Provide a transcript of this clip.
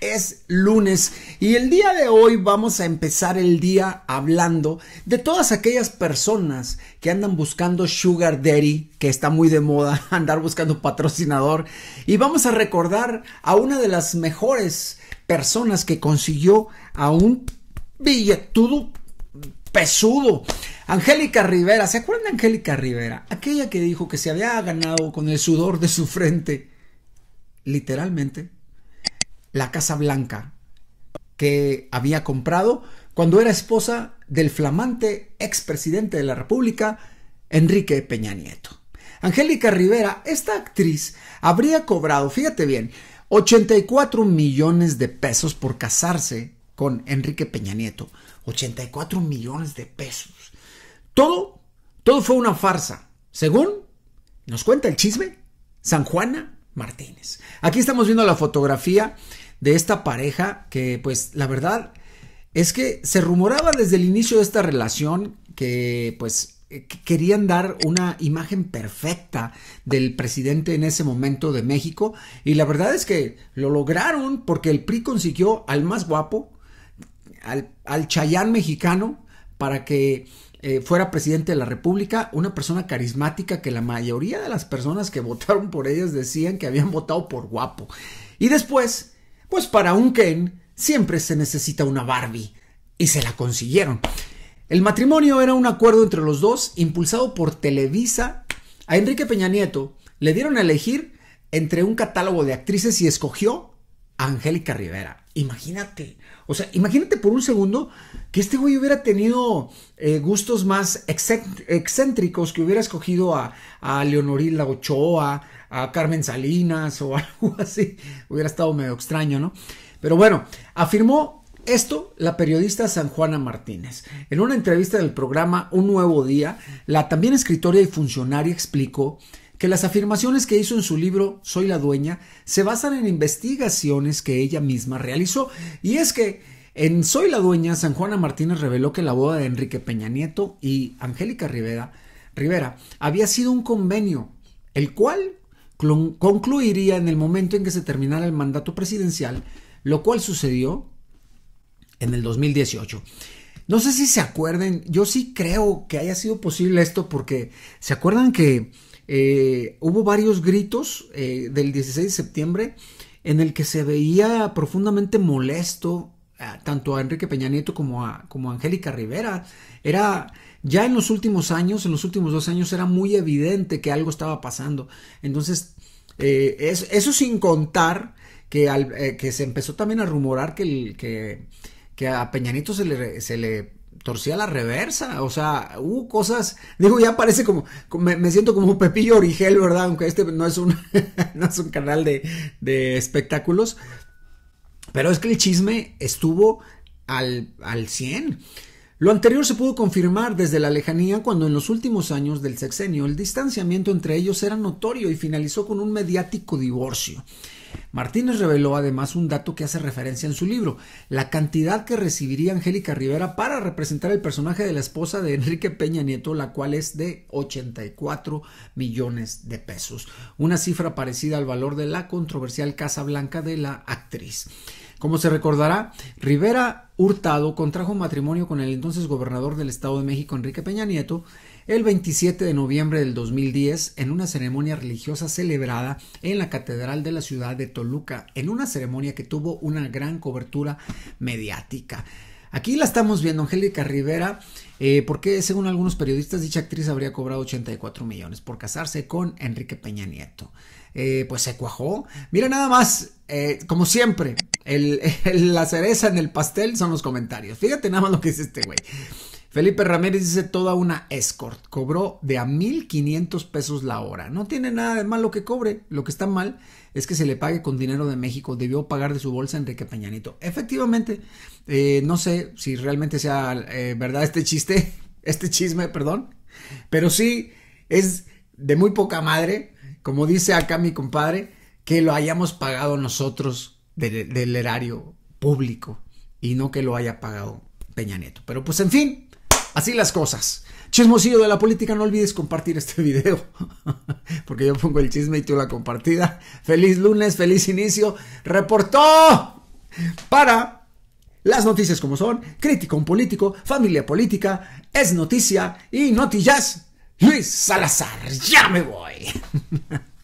Es lunes y el día de hoy vamos a empezar el día hablando de todas aquellas personas que andan buscando Sugar Daddy, que está muy de moda, andar buscando patrocinador. Y vamos a recordar a una de las mejores personas que consiguió a un billetudo pesudo. Angélica Rivera, ¿se acuerdan de Angélica Rivera? Aquella que dijo que se había ganado con el sudor de su frente, literalmente, la Casa Blanca que había comprado cuando era esposa del flamante expresidente de la República, Enrique Peña Nieto. Angélica Rivera, esta actriz, habría cobrado, fíjate bien, 84 millones de pesos por casarse con Enrique Peña Nieto. 84 millones de pesos. Todo, todo fue una farsa. Según nos cuenta el chisme, San Juana Martínez. Aquí estamos viendo la fotografía de esta pareja que pues la verdad es que se rumoraba desde el inicio de esta relación que pues eh, querían dar una imagen perfecta del presidente en ese momento de México y la verdad es que lo lograron porque el PRI consiguió al más guapo, al, al Chayán mexicano, para que eh, fuera presidente de la República, una persona carismática que la mayoría de las personas que votaron por ellas decían que habían votado por guapo. Y después, pues para un Ken siempre se necesita una Barbie. Y se la consiguieron. El matrimonio era un acuerdo entre los dos, impulsado por Televisa. A Enrique Peña Nieto le dieron a elegir entre un catálogo de actrices y escogió Angélica Rivera. Imagínate, o sea, imagínate por un segundo que este güey hubiera tenido eh, gustos más excéntricos, que hubiera escogido a, a Leonorila Ochoa, a Carmen Salinas o algo así. Hubiera estado medio extraño, ¿no? Pero bueno, afirmó esto la periodista San Juana Martínez. En una entrevista del programa Un Nuevo Día, la también escritora y funcionaria explicó que las afirmaciones que hizo en su libro Soy la dueña se basan en investigaciones que ella misma realizó. Y es que en Soy la dueña, San Juana Martínez reveló que la boda de Enrique Peña Nieto y Angélica Rivera, Rivera había sido un convenio, el cual concluiría en el momento en que se terminara el mandato presidencial, lo cual sucedió en el 2018. No sé si se acuerden, yo sí creo que haya sido posible esto porque se acuerdan que eh, hubo varios gritos eh, del 16 de septiembre en el que se veía profundamente molesto eh, tanto a Enrique Peña Nieto como a, como Angélica Rivera. Era ya en los últimos años, en los últimos dos años, era muy evidente que algo estaba pasando. Entonces, eso, sin contar que, que se empezó también a rumorar que, que, a Peña Nieto se le torcía la reversa, o sea, hubo cosas, digo, ya parece como, me, siento como Pepillo Origel, ¿verdad? Aunque este no es un, no es un canal de, de espectáculos, pero es que el chisme estuvo al, al 100. Lo anterior se pudo confirmar desde la lejanía cuando en los últimos años del sexenio el distanciamiento entre ellos era notorio y finalizó con un mediático divorcio. Martínez reveló además un dato que hace referencia en su libro, la cantidad que recibiría Angélica Rivera para representar el personaje de la esposa de Enrique Peña Nieto, la cual es de 84 millones de pesos, una cifra parecida al valor de la controversial Casa Blanca de la actriz. Como se recordará, Rivera Hurtado contrajo matrimonio con el entonces gobernador del Estado de México, Enrique Peña Nieto, el 27 de noviembre del 2010 en una ceremonia religiosa celebrada en la Catedral de la ciudad de Toluca, en una ceremonia que tuvo una gran cobertura mediática. Aquí la estamos viendo, Angélica Rivera, eh, porque según algunos periodistas dicha actriz habría cobrado 84 millones por casarse con Enrique Peña Nieto. Eh, pues se cuajó. Mira nada más, eh, como siempre, el, la cereza en el pastel son los comentarios. Fíjate nada más lo que dice este güey. Felipe Ramírez dice toda una escort. Cobró de a 1.500 pesos la hora. No tiene nada de malo que cobre. Lo que está mal es que se le pague con dinero de México. Debió pagar de su bolsa Enrique Peñanito. Efectivamente, eh, no sé si realmente sea eh, verdad este chiste, este chisme, perdón. Pero sí es de muy poca madre, como dice acá mi compadre, que lo hayamos pagado nosotros del, erario público y no que lo haya pagado Peña Nieto. Pero pues en fin, Así las cosas. Chismosillo de la política, no olvides compartir este video, porque yo pongo el chisme y tú la compartida. Feliz lunes, feliz inicio. Reportó para las noticias como son, crítico un político, familia política, es noticia y notillas. Luis Salazar, ya me voy.